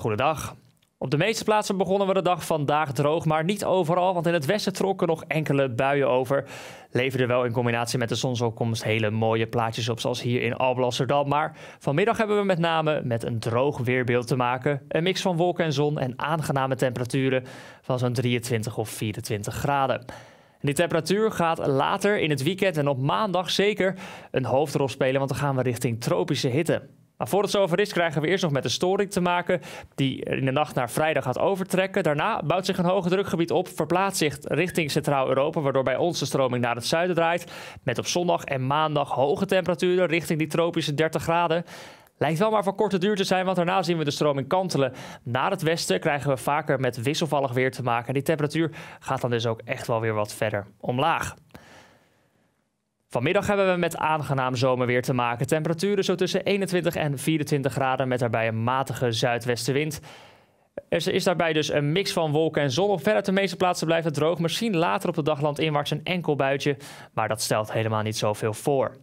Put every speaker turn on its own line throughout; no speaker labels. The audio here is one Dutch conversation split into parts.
Goedendag. Op de meeste plaatsen begonnen we de dag vandaag droog, maar niet overal, want in het westen trokken nog enkele buien over. Leverden wel in combinatie met de zonsopkomst hele mooie plaatjes op, zoals hier in Alblasserdam. Maar vanmiddag hebben we met name met een droog weerbeeld te maken. Een mix van wolken en zon en aangename temperaturen van zo'n 23 of 24 graden. En die temperatuur gaat later in het weekend en op maandag zeker een hoofdrol spelen, want dan gaan we richting tropische hitte. Maar voor het zover is, krijgen we eerst nog met de storing te maken die in de nacht naar vrijdag gaat overtrekken. Daarna bouwt zich een hoge drukgebied op, verplaatst zich richting Centraal-Europa, waardoor bij ons de stroming naar het zuiden draait. Met op zondag en maandag hoge temperaturen richting die tropische 30 graden. Lijkt wel maar voor korte duur te zijn, want daarna zien we de stroming kantelen. Naar het westen krijgen we vaker met wisselvallig weer te maken. En die temperatuur gaat dan dus ook echt wel weer wat verder omlaag. Vanmiddag hebben we met aangenaam zomerweer te maken. Temperaturen zo tussen 21 en 24 graden met daarbij een matige zuidwestenwind. Er is daarbij dus een mix van wolken en zon. verder de meeste plaatsen blijft het droog. Misschien later op de dag landinwaarts een enkel buitje. Maar dat stelt helemaal niet zoveel voor.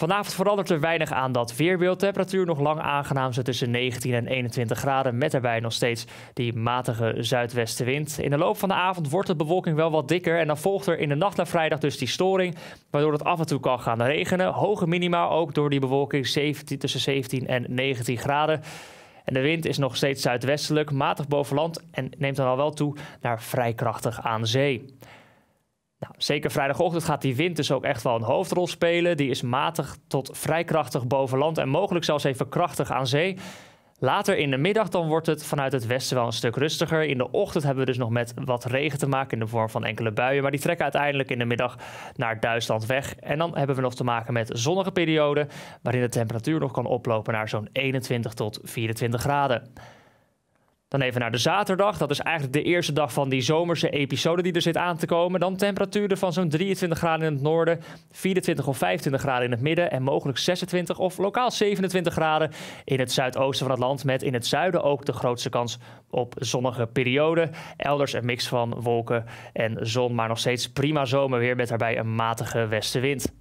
Vanavond verandert er weinig aan dat weerbeeld. Temperatuur nog lang aangenaam zo tussen 19 en 21 graden. Met daarbij nog steeds die matige zuidwestenwind. In de loop van de avond wordt de bewolking wel wat dikker. En dan volgt er in de nacht naar vrijdag dus die storing. Waardoor het af en toe kan gaan regenen. Hoge minima ook door die bewolking 17, tussen 17 en 19 graden. En de wind is nog steeds zuidwestelijk, matig boven land en neemt dan al wel toe naar vrij krachtig aan zee. Nou, zeker vrijdagochtend gaat die wind dus ook echt wel een hoofdrol spelen. Die is matig tot vrij krachtig boven land en mogelijk zelfs even krachtig aan zee. Later in de middag dan wordt het vanuit het westen wel een stuk rustiger. In de ochtend hebben we dus nog met wat regen te maken in de vorm van enkele buien. Maar die trekken uiteindelijk in de middag naar Duitsland weg. En dan hebben we nog te maken met zonnige perioden waarin de temperatuur nog kan oplopen naar zo'n 21 tot 24 graden. Dan even naar de zaterdag. Dat is eigenlijk de eerste dag van die zomerse episode die er zit aan te komen. Dan temperaturen van zo'n 23 graden in het noorden, 24 of 25 graden in het midden en mogelijk 26 of lokaal 27 graden in het zuidoosten van het land. Met in het zuiden ook de grootste kans op zonnige perioden. Elders een mix van wolken en zon, maar nog steeds prima zomer weer met daarbij een matige westenwind.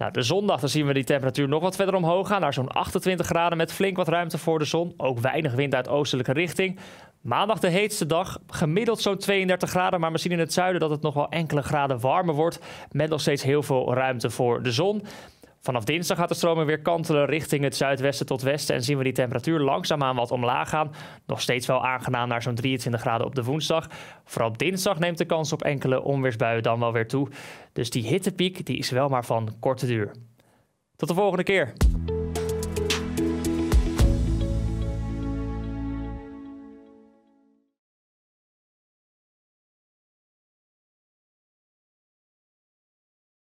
Nou, de zondag dan zien we die temperatuur nog wat verder omhoog gaan, naar zo'n 28 graden met flink wat ruimte voor de zon. Ook weinig wind uit oostelijke richting. Maandag de heetste dag, gemiddeld zo'n 32 graden, maar misschien in het zuiden dat het nog wel enkele graden warmer wordt, met nog steeds heel veel ruimte voor de zon. Vanaf dinsdag gaat de stroming weer kantelen richting het zuidwesten tot westen en zien we die temperatuur langzaamaan wat omlaag gaan. Nog steeds wel aangenaam naar zo'n 23 graden op de woensdag. Vooral op dinsdag neemt de kans op enkele onweersbuien dan wel weer toe. Dus die hittepiek die is wel maar van korte duur. Tot de volgende keer.